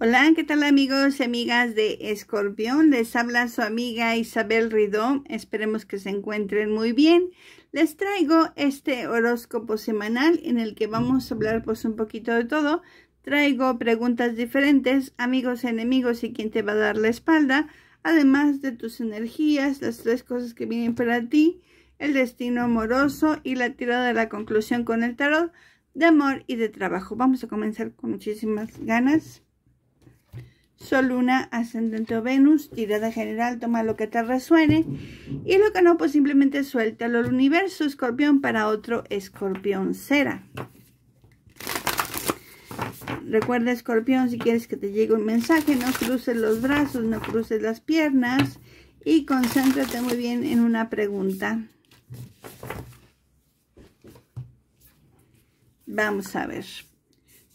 Hola, ¿qué tal amigos y amigas de Escorpión? Les habla su amiga Isabel Ridón, Esperemos que se encuentren muy bien. Les traigo este horóscopo semanal en el que vamos a hablar pues un poquito de todo. Traigo preguntas diferentes, amigos, enemigos y quién te va a dar la espalda. Además de tus energías, las tres cosas que vienen para ti, el destino amoroso y la tirada de la conclusión con el tarot de amor y de trabajo. Vamos a comenzar con muchísimas ganas. Sol, Luna, Ascendente o Venus, tirada general, toma lo que te resuene. Y lo que no, pues simplemente suéltalo al universo, escorpión para otro escorpión cera. Recuerda, escorpión, si quieres que te llegue un mensaje, no cruces los brazos, no cruces las piernas y concéntrate muy bien en una pregunta. Vamos a ver.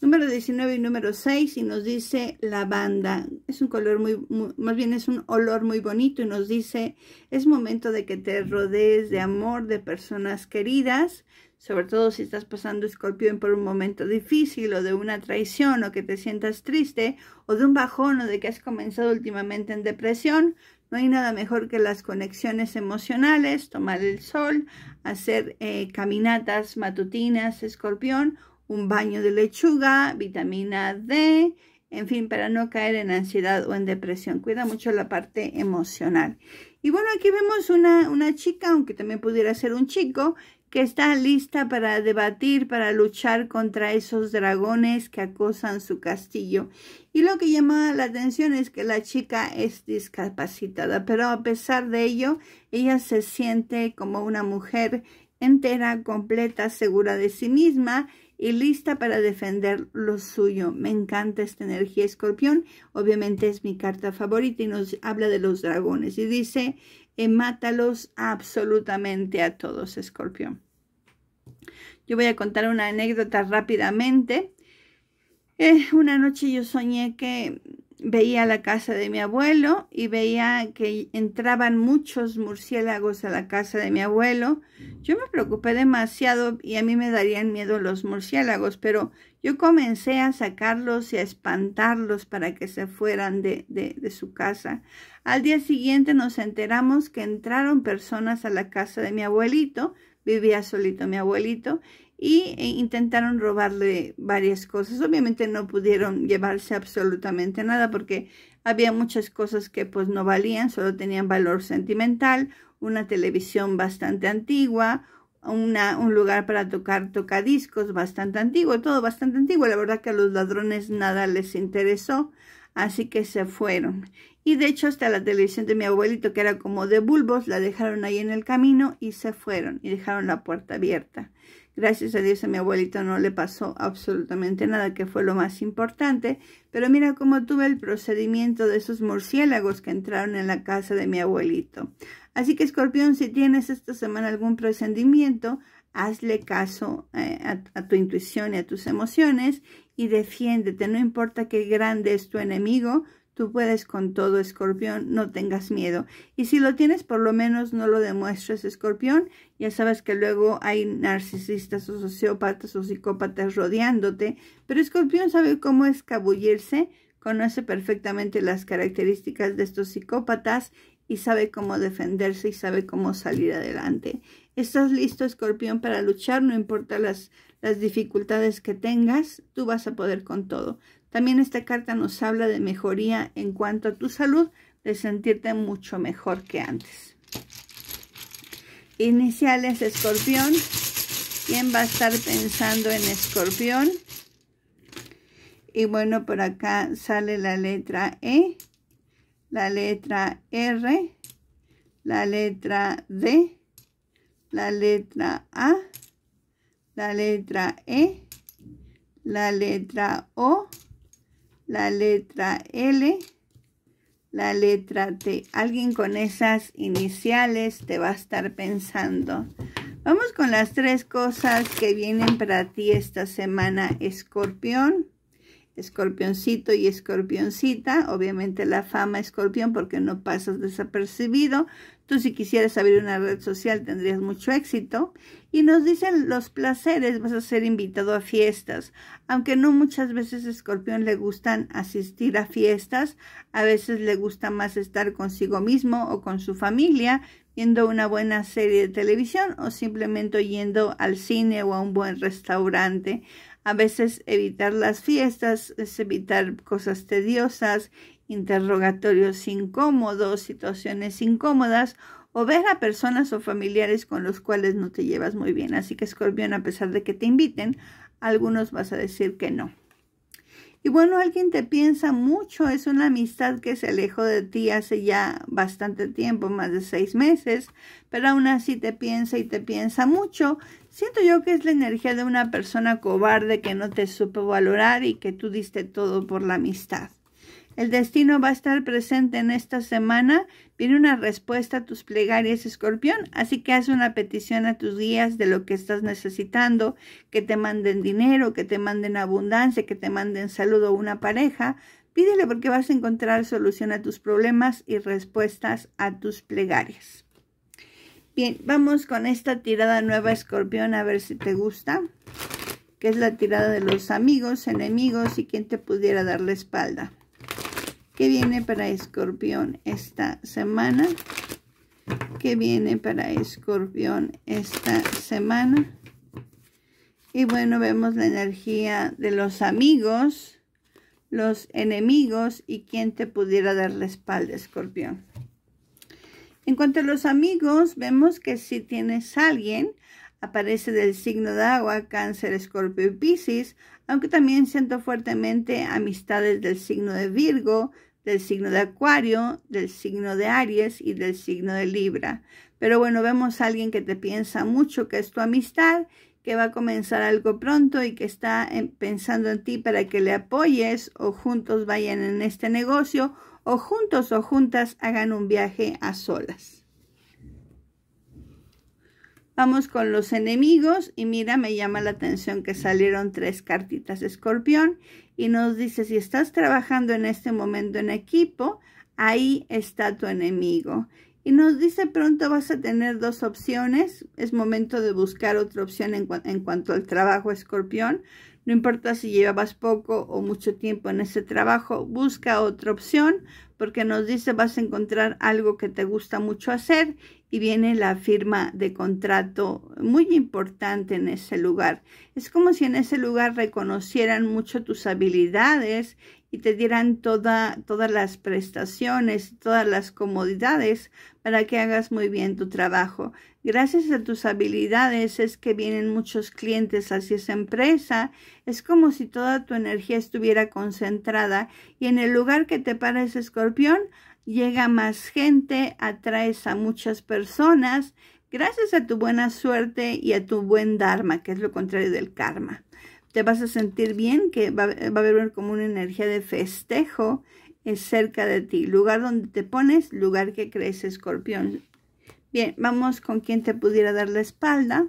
Número 19 y número 6 y nos dice lavanda. Es un color muy, más bien es un olor muy bonito y nos dice, es momento de que te rodees de amor, de personas queridas, sobre todo si estás pasando escorpión por un momento difícil o de una traición o que te sientas triste o de un bajón o de que has comenzado últimamente en depresión, no hay nada mejor que las conexiones emocionales, tomar el sol, hacer eh, caminatas matutinas, escorpión un baño de lechuga, vitamina D, en fin, para no caer en ansiedad o en depresión. Cuida mucho la parte emocional. Y bueno, aquí vemos una, una chica, aunque también pudiera ser un chico, que está lista para debatir, para luchar contra esos dragones que acosan su castillo. Y lo que llama la atención es que la chica es discapacitada, pero a pesar de ello, ella se siente como una mujer entera, completa, segura de sí misma y lista para defender lo suyo. Me encanta esta energía escorpión. Obviamente es mi carta favorita y nos habla de los dragones. Y dice, eh, mátalos absolutamente a todos, escorpión. Yo voy a contar una anécdota rápidamente. Eh, una noche yo soñé que veía la casa de mi abuelo y veía que entraban muchos murciélagos a la casa de mi abuelo. Yo me preocupé demasiado y a mí me darían miedo los murciélagos, pero yo comencé a sacarlos y a espantarlos para que se fueran de, de, su casa. Al día siguiente nos enteramos que entraron personas a la casa de mi abuelito, vivía solito mi abuelito, y eh, intentaron robarle varias cosas. Obviamente no pudieron llevarse absolutamente nada porque había muchas cosas que pues no valían, solo tenían valor sentimental, una televisión bastante antigua, una, un lugar para tocar tocadiscos bastante antiguo, todo bastante antiguo. La verdad que a los ladrones nada les interesó, así que se fueron. Y de hecho hasta la televisión de mi abuelito, que era como de bulbos, la dejaron ahí en el camino y se fueron y dejaron la puerta abierta. Gracias a Dios a mi abuelito no le pasó absolutamente nada, que fue lo más importante. Pero mira cómo tuve el procedimiento de esos murciélagos que entraron en la casa de mi abuelito. Así que, escorpión, si tienes esta semana algún procedimiento, hazle caso eh, a, a, tu intuición y a tus emociones y defiéndete. No importa qué grande es tu enemigo, Tú puedes con todo, escorpión, no tengas miedo. Y si lo tienes, por lo menos no lo demuestres, escorpión. Ya sabes que luego hay narcisistas o sociópatas o psicópatas rodeándote, pero escorpión sabe cómo escabullirse, conoce perfectamente las características de estos psicópatas y sabe cómo defenderse y sabe cómo salir adelante. Estás listo, escorpión, para luchar, no importa las, las dificultades que tengas, tú vas a poder con todo. También esta carta nos habla de mejoría en cuanto a tu salud, de sentirte mucho mejor que antes. Iniciales escorpión. ¿Quién va a estar pensando en escorpión? Y bueno, por acá sale la letra E, la letra R, la letra D, la letra A, la letra E, la letra O, la letra L, la letra T. Alguien con esas iniciales te va a estar pensando. Vamos con las tres cosas que vienen para ti esta semana, escorpión escorpioncito y escorpioncita. Obviamente la fama escorpión porque no pasas desapercibido. Tú si quisieras abrir una red social tendrías mucho éxito. Y nos dicen los placeres, vas a ser invitado a fiestas. Aunque no muchas veces a escorpión le gustan asistir a fiestas, a veces le gusta más estar consigo mismo o con su familia viendo una buena serie de televisión o simplemente yendo al cine o a un buen restaurante. A veces evitar las fiestas es evitar cosas tediosas, interrogatorios incómodos, situaciones incómodas o ver a personas o familiares con los cuales no te llevas muy bien. Así que Escorpión, a pesar de que te inviten, algunos vas a decir que no. Y bueno, alguien te piensa mucho, es una amistad que se alejó de ti hace ya bastante tiempo, más de seis meses, pero aún así te piensa y te piensa mucho. Siento yo que es la energía de una persona cobarde que no te supo valorar y que tú diste todo por la amistad. El destino va a estar presente en esta semana. Viene una respuesta a tus plegarias, escorpión. Así que haz una petición a tus guías de lo que estás necesitando. Que te manden dinero, que te manden abundancia, que te manden saludo o una pareja. Pídele porque vas a encontrar solución a tus problemas y respuestas a tus plegarias. Bien, vamos con esta tirada nueva, escorpión, a ver si te gusta que es la tirada de los amigos, enemigos y quien te pudiera dar la espalda. ¿Qué viene para escorpión esta semana, ¿Qué viene para escorpión esta semana. Y bueno, vemos la energía de los amigos, los enemigos y quién te pudiera dar la espalda, escorpión. En cuanto a los amigos, vemos que si tienes alguien, aparece del signo de agua, cáncer, escorpio y piscis, aunque también siento fuertemente amistades del signo de Virgo, del signo de Acuario, del signo de Aries y del signo de Libra. Pero bueno, vemos a alguien que te piensa mucho, que es tu amistad, que va a comenzar algo pronto y que está em, pensando en ti para que le apoyes o juntos vayan en este negocio o juntos o juntas hagan un viaje a solas. Vamos con los enemigos y mira, me llama la atención que salieron tres cartitas de escorpión y nos dice, si estás trabajando en este momento en equipo, ahí está tu enemigo. Y nos dice, pronto vas a tener dos opciones, es momento de buscar otra opción en, en cuanto al trabajo escorpión. No importa si llevabas poco o mucho tiempo en ese trabajo, busca otra opción porque nos dice vas a encontrar algo que te gusta mucho hacer y viene la firma de contrato muy importante en ese lugar. Es como si en ese lugar reconocieran mucho tus habilidades y te dieran toda, todas las prestaciones, todas las comodidades para que hagas muy bien tu trabajo. Gracias a tus habilidades es que vienen muchos clientes hacia esa empresa. Es como si toda tu energía estuviera concentrada y en el lugar que te pares escorpión llega más gente, atraes a muchas personas gracias a tu buena suerte y a tu buen dharma, que es lo contrario del karma. Te vas a sentir bien, que va, a haber como una energía de festejo eh, cerca de ti. Lugar donde te pones, lugar que crees, escorpión. Bien, vamos con quien te pudiera dar la espalda.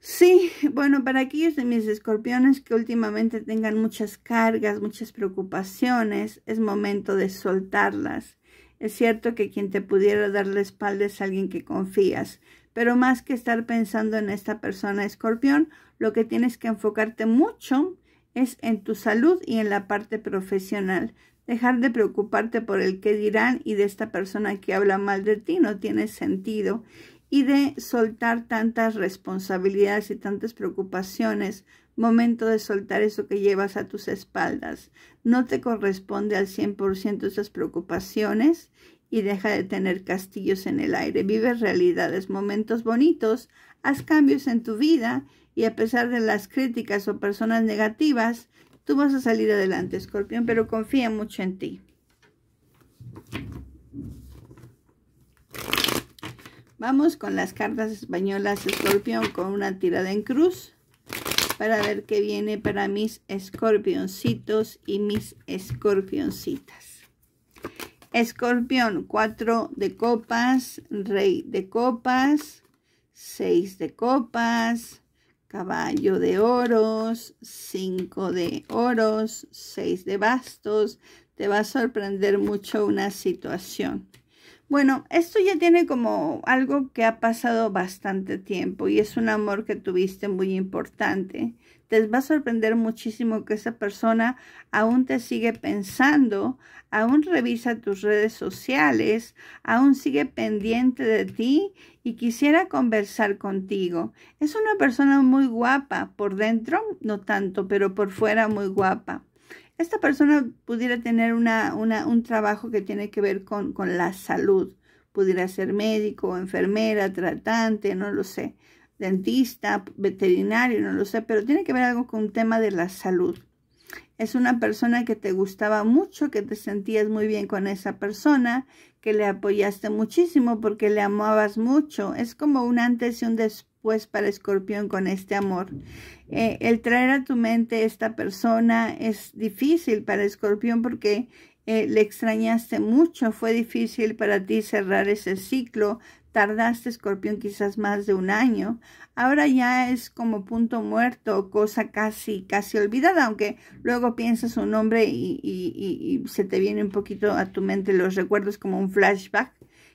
Sí, bueno, para aquellos de mis escorpiones que últimamente tengan muchas cargas, muchas preocupaciones, es momento de soltarlas. Es cierto que quien te pudiera dar la espalda es alguien que confías, pero más que estar pensando en esta persona escorpión, lo que tienes que enfocarte mucho es en tu salud y en la parte profesional. Dejar de preocuparte por el que dirán y de esta persona que habla mal de ti no tiene sentido y de soltar tantas responsabilidades y tantas preocupaciones, momento de soltar eso que llevas a tus espaldas. No te corresponde al 100% esas preocupaciones y deja de tener castillos en el aire. Vive realidades, momentos bonitos, haz cambios en tu vida y a pesar de las críticas o personas negativas, Tú vas a salir adelante, escorpión, pero confía mucho en ti. Vamos con las cartas españolas, escorpión, con una tirada en cruz para ver qué viene para mis escorpioncitos y mis escorpioncitas. Escorpión, cuatro de copas, rey de copas, Seis de copas, caballo de oros, cinco de oros, seis de bastos. Te va a sorprender mucho una situación. Bueno, esto ya tiene como algo que ha pasado bastante tiempo y es un amor que tuviste muy importante. Te va a sorprender muchísimo que esa persona aún te sigue pensando, aún revisa tus redes sociales, aún sigue pendiente de ti y quisiera conversar contigo. Es una persona muy guapa, por dentro no tanto, pero por fuera muy guapa esta persona pudiera tener una, un trabajo que tiene que ver con, con, la salud. Pudiera ser médico, enfermera, tratante, no lo sé dentista, veterinario, no lo sé, pero tiene que ver algo con un tema de la salud. Es una persona que te gustaba mucho, que te sentías muy bien con esa persona, que le apoyaste muchísimo porque le amabas mucho. Es como un antes y un después para Escorpión con este amor. Eh, el traer a tu mente esta persona es difícil para Escorpión porque eh, le extrañaste mucho, fue difícil para ti cerrar ese ciclo, Tardaste, escorpión, quizás más de un año. Ahora ya es como punto muerto, cosa casi, casi olvidada, aunque luego piensas un nombre y, se te viene un poquito a tu mente los recuerdos como un flashback.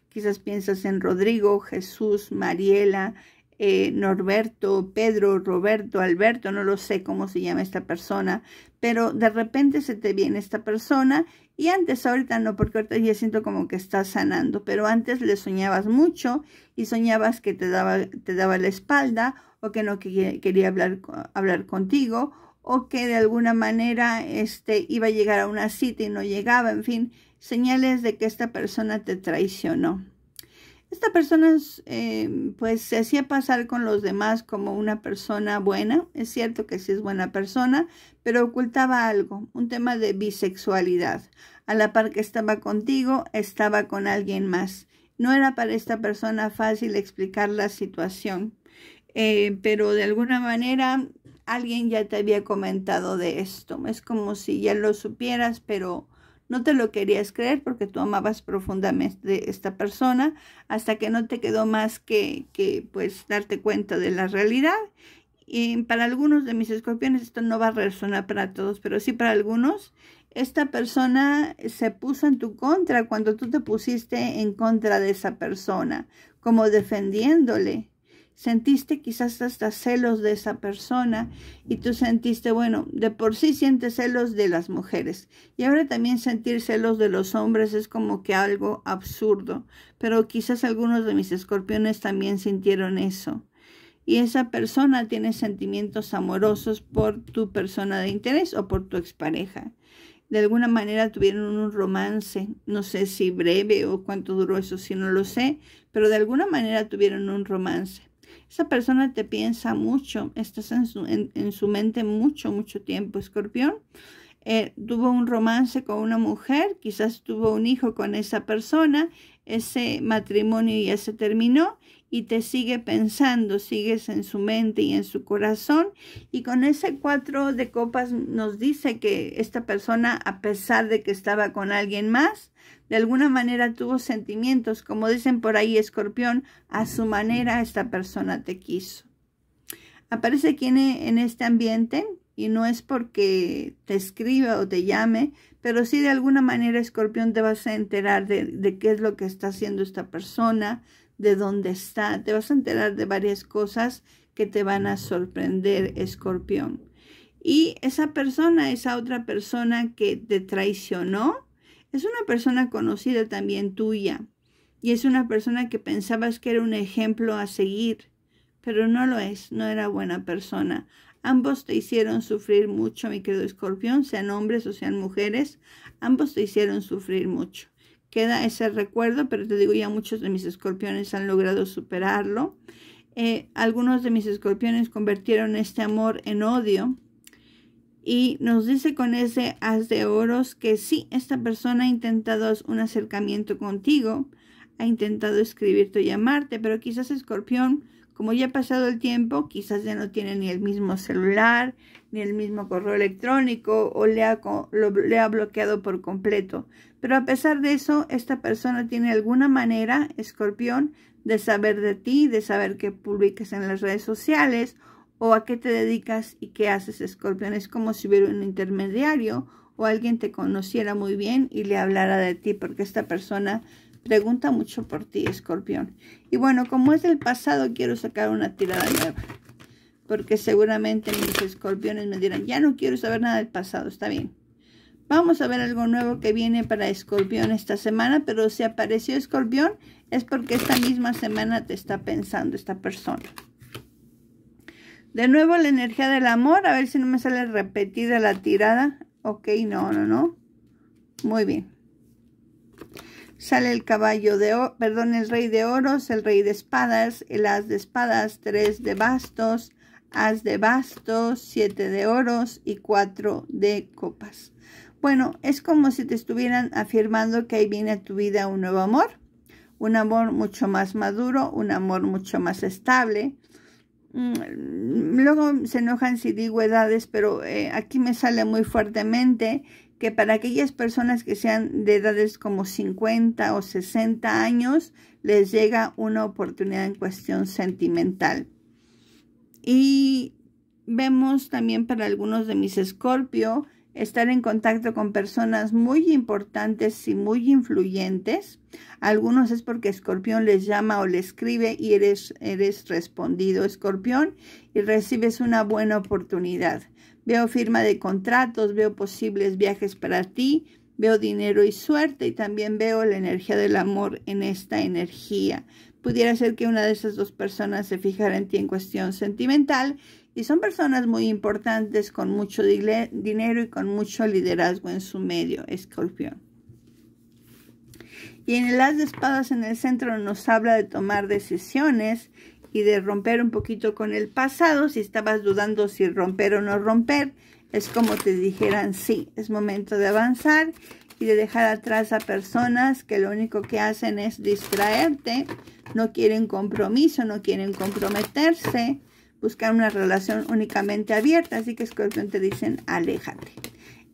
Quizás piensas en Rodrigo, Jesús, Mariela, eh, Norberto, Pedro, Roberto, Alberto, no lo sé cómo se llama esta persona, pero de repente se te viene esta persona y antes, ahorita no, porque ahorita ya siento como que estás sanando, pero antes le soñabas mucho y soñabas que te daba, te daba la espalda o que no quería hablar, hablar contigo o que de alguna manera este, iba a llegar a una cita y no llegaba, en fin, señales de que esta persona te traicionó. Esta persona em, pues se hacía pasar con los demás como una persona buena, es cierto que sí es buena persona, pero ocultaba algo, un tema de bisexualidad. A la par que estaba contigo, estaba con alguien más. No era para esta persona fácil explicar la situación, eh, pero de alguna manera alguien ya te había comentado de esto. Es como si ya lo supieras, pero no te lo querías creer porque tú amabas profundamente a esta persona hasta que no te quedó más que, que pues darte cuenta de la realidad. Y para algunos de mis escorpiones esto no va a resonar para todos, pero sí para algunos. Esta persona se puso en tu contra cuando tú te pusiste en contra de esa persona, como defendiéndole Sentiste quizás hasta celos de esa persona y tú sentiste, bueno, de por sí sientes celos de las mujeres. Y ahora también sentir celos de los hombres es como que algo absurdo. Pero quizás algunos de mis escorpiones también sintieron eso y esa persona tiene sentimientos amorosos por tu persona de interés o por tu expareja. De alguna manera tuvieron un romance, no sé si breve o cuánto duró eso, si no lo sé, pero de alguna manera tuvieron un romance. Esa persona te piensa mucho, estás en su, en, en su mente mucho, mucho tiempo, escorpión. Eh, tuvo un romance con una mujer, quizás tuvo un hijo con esa persona, ese matrimonio ya se terminó y te sigue pensando, sigues en su mente y en su corazón. Y con ese cuatro de copas nos dice que esta persona, a pesar de que estaba con alguien más, de alguna manera tuvo sentimientos, como dicen por ahí escorpión, a su manera esta persona te quiso. Aparece quien en este ambiente, y no es porque te escriba o te llame, pero sí de alguna manera, escorpión, te vas a enterar de, qué es lo que está haciendo esta persona, de dónde está, te vas a enterar de varias cosas que te van a sorprender, escorpión. Y esa persona, esa otra persona que te traicionó, es una persona conocida también tuya. Y es una persona que pensabas que era un ejemplo a seguir, pero no lo es, no era buena persona. Ambos te hicieron sufrir mucho, mi querido escorpión, sean hombres o sean mujeres, ambos te hicieron sufrir mucho. Queda ese recuerdo, pero te digo ya muchos de mis escorpiones han logrado superarlo. Eh, algunos de mis escorpiones convirtieron este amor en odio. Y nos dice con ese haz de oros que sí, esta persona ha intentado un acercamiento contigo, ha intentado escribirte y llamarte, pero quizás escorpión como ya ha pasado el tiempo, quizás ya no tiene ni el mismo celular, ni el mismo correo electrónico o le ha, le ha bloqueado por completo. Pero a pesar de eso, esta persona tiene alguna manera, escorpión, de saber de ti, de saber qué publicas en las redes sociales o a qué te dedicas y qué haces, escorpión. Es como si hubiera un intermediario o alguien te conociera muy bien y le hablara de ti, porque esta persona Pregunta mucho por ti, escorpión. Y bueno, como es del pasado, quiero sacar una tirada nueva. Porque seguramente mis escorpiones me dirán, ya no quiero saber nada del pasado, está bien. Vamos a ver algo nuevo que viene para escorpión esta semana, pero si apareció escorpión es porque esta misma semana te está pensando esta persona. De nuevo la energía del amor, a ver si no me sale repetida la tirada. Ok, no, no, no. Muy bien. Sale el caballo de, perdón, el rey de oros, el rey de espadas, el as de espadas, tres de bastos, as de bastos, siete de oros y cuatro de copas. Bueno, es como si te estuvieran afirmando que ahí viene a tu vida un nuevo amor, un amor mucho más maduro, un amor mucho más estable. Mm, luego se enojan si digo edades, pero eh, aquí me sale muy fuertemente que para aquellas personas que sean de edades como 50 o 60 años, les llega una oportunidad en cuestión sentimental. Y vemos también para algunos de mis Escorpio estar en contacto con personas muy importantes y muy influyentes. Algunos es porque Escorpión les llama o les escribe y eres, eres respondido, Escorpión, y recibes una buena oportunidad. Veo firma de contratos, veo posibles viajes para ti, veo dinero y suerte y también veo la energía del amor en esta energía. Pudiera ser que una de esas dos personas se fijara en ti en cuestión sentimental y son personas muy importantes con mucho dinero y con mucho liderazgo en su medio, escorpión. Y en el as de espadas en el centro nos habla de tomar decisiones y de romper un poquito con el pasado, si estabas dudando si romper o no romper, es como te dijeran, sí, es momento de avanzar y de dejar atrás a personas que lo único que hacen es distraerte, no quieren compromiso, no quieren comprometerse, buscar una relación únicamente abierta, así que Scorpion te dicen, aléjate.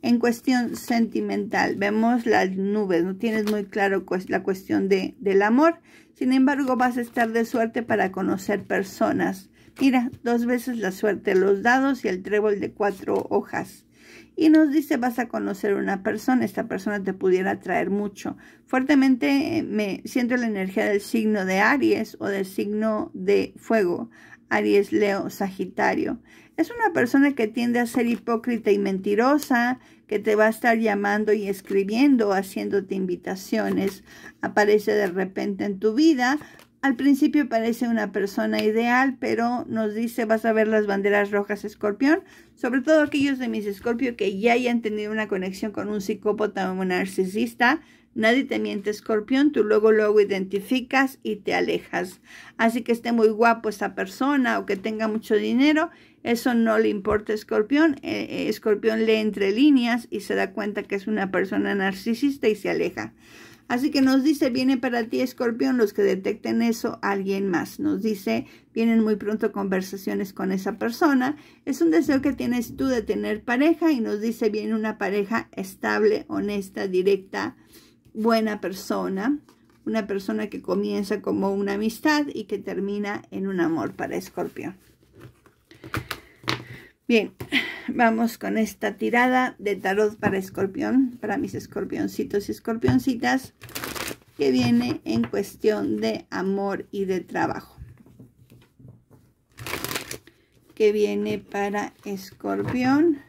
En cuestión sentimental, vemos las nubes, no tienes muy claro la cuestión de, del amor. Sin embargo, vas a estar de suerte para conocer personas. Mira, dos veces la suerte, los dados y el trébol de cuatro hojas. Y nos dice, vas a conocer una persona, esta persona te pudiera atraer mucho. Fuertemente eh, me siento la energía del signo de Aries o del signo de fuego. Aries, Leo, Sagitario. Es una persona que tiende a ser hipócrita y mentirosa, que te va a estar llamando y escribiendo, haciéndote invitaciones, aparece de repente en tu vida. Al principio parece una persona ideal, pero nos dice, vas a ver las banderas rojas escorpión, sobre todo aquellos de mis escorpio que ya hayan tenido una conexión con un psicópata o un narcisista, Nadie te miente, escorpión, tú luego, luego identificas y te alejas. Así que esté muy guapo esa persona o que tenga mucho dinero, eso no le importa escorpión. Eh, eh, escorpión lee entre líneas y se da cuenta que es una persona narcisista y se aleja. Así que nos dice, viene para ti, escorpión, los que detecten eso, alguien más. Nos dice, vienen muy pronto conversaciones con esa persona. Es un deseo que tienes tú de tener pareja y nos dice, viene una pareja estable, honesta, directa, buena persona, una persona que comienza como una amistad y que termina en un amor para escorpión. Bien, vamos con esta tirada de tarot para escorpión, para mis escorpioncitos y escorpioncitas, que viene en cuestión de amor y de trabajo. Que viene para escorpión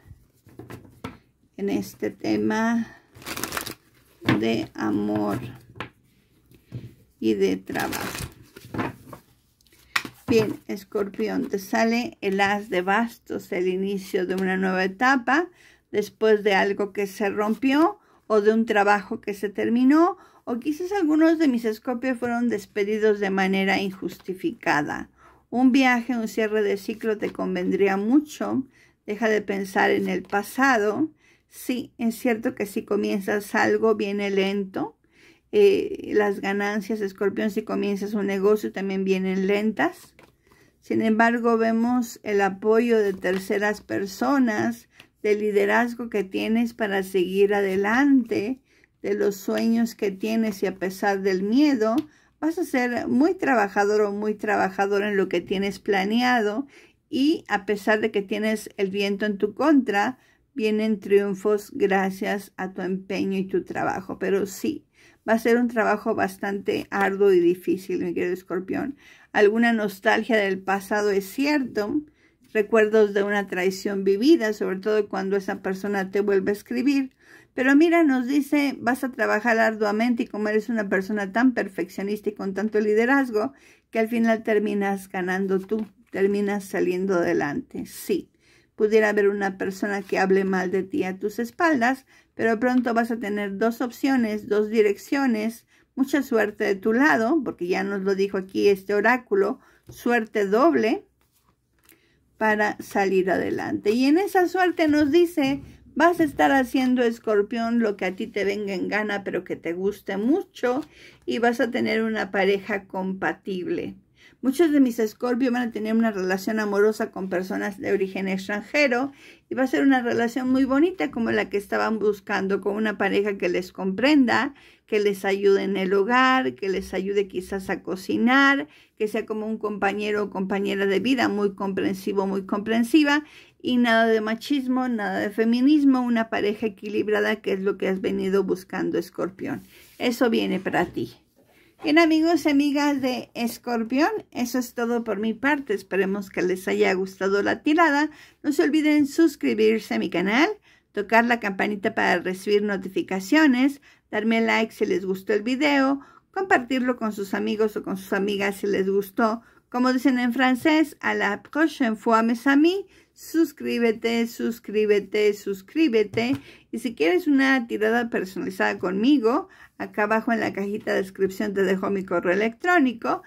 en este tema de amor y de trabajo. Bien, escorpión, te sale el haz de bastos, el inicio de una nueva etapa, después de algo que se rompió o de un trabajo que se terminó, o quizás algunos de mis escopios fueron despedidos de manera injustificada. Un viaje, un cierre de ciclo te convendría mucho. Deja de pensar en el pasado Sí, es cierto que si comienzas algo viene lento. Eh, las ganancias, escorpión, si comienzas un negocio también vienen lentas. Sin embargo, vemos el apoyo de terceras personas, del liderazgo que tienes para seguir adelante, de los sueños que tienes y a pesar del miedo, vas a ser muy trabajador o muy trabajadora en lo que tienes planeado y a pesar de que tienes el viento en tu contra, vienen triunfos gracias a tu empeño y tu trabajo. Pero sí, va a ser un trabajo bastante arduo y difícil, mi querido escorpión. Alguna nostalgia del pasado es cierto, recuerdos de una traición vivida, sobre todo cuando esa persona te vuelve a escribir. Pero mira, nos dice, vas a trabajar arduamente y como eres una persona tan perfeccionista y con tanto liderazgo, que al final terminas ganando tú, terminas saliendo adelante. Sí, Pudiera haber una persona que hable mal de ti a tus espaldas, pero pronto vas a tener dos opciones, dos direcciones, mucha suerte de tu lado, porque ya nos lo dijo aquí este oráculo, suerte doble para salir adelante. Y en esa suerte nos dice, vas a estar haciendo escorpión lo que a ti te venga en gana, pero que te guste mucho y vas a tener una pareja compatible. Muchos de mis Scorpio van a tener una relación amorosa con personas de origen extranjero y va a ser una relación muy bonita como la que estaban buscando con una pareja que les comprenda, que les ayude en el hogar, que les ayude quizás a cocinar, que sea como un compañero o compañera de vida muy comprensivo, muy comprensiva y nada de machismo, nada de feminismo, una pareja equilibrada que es lo que has venido buscando Escorpión. Eso viene para ti. Bien amigos y amigas de Escorpión, eso es todo por mi parte. Esperemos que les haya gustado la tirada. No se olviden suscribirse a mi canal, tocar la campanita para recibir notificaciones, darme like si les gustó el video, compartirlo con sus amigos o con sus amigas si les gustó. Como dicen en francés, a la prochaine fois mes amis suscríbete, suscríbete, suscríbete. Y si quieres una tirada personalizada conmigo, acá abajo en la cajita de descripción te dejo mi correo electrónico,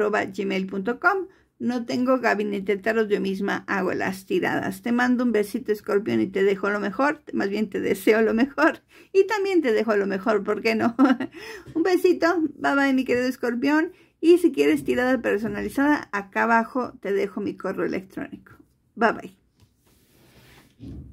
com, No tengo gabinete tarot, yo misma hago las tiradas. Te mando un besito, escorpión, y te dejo lo mejor. Más bien te deseo lo mejor. Y también te dejo lo mejor, ¿por qué no? un besito. Baba bye, mi querido escorpión. Y si quieres tirada personalizada, acá abajo te dejo mi correo electrónico. Bye bye.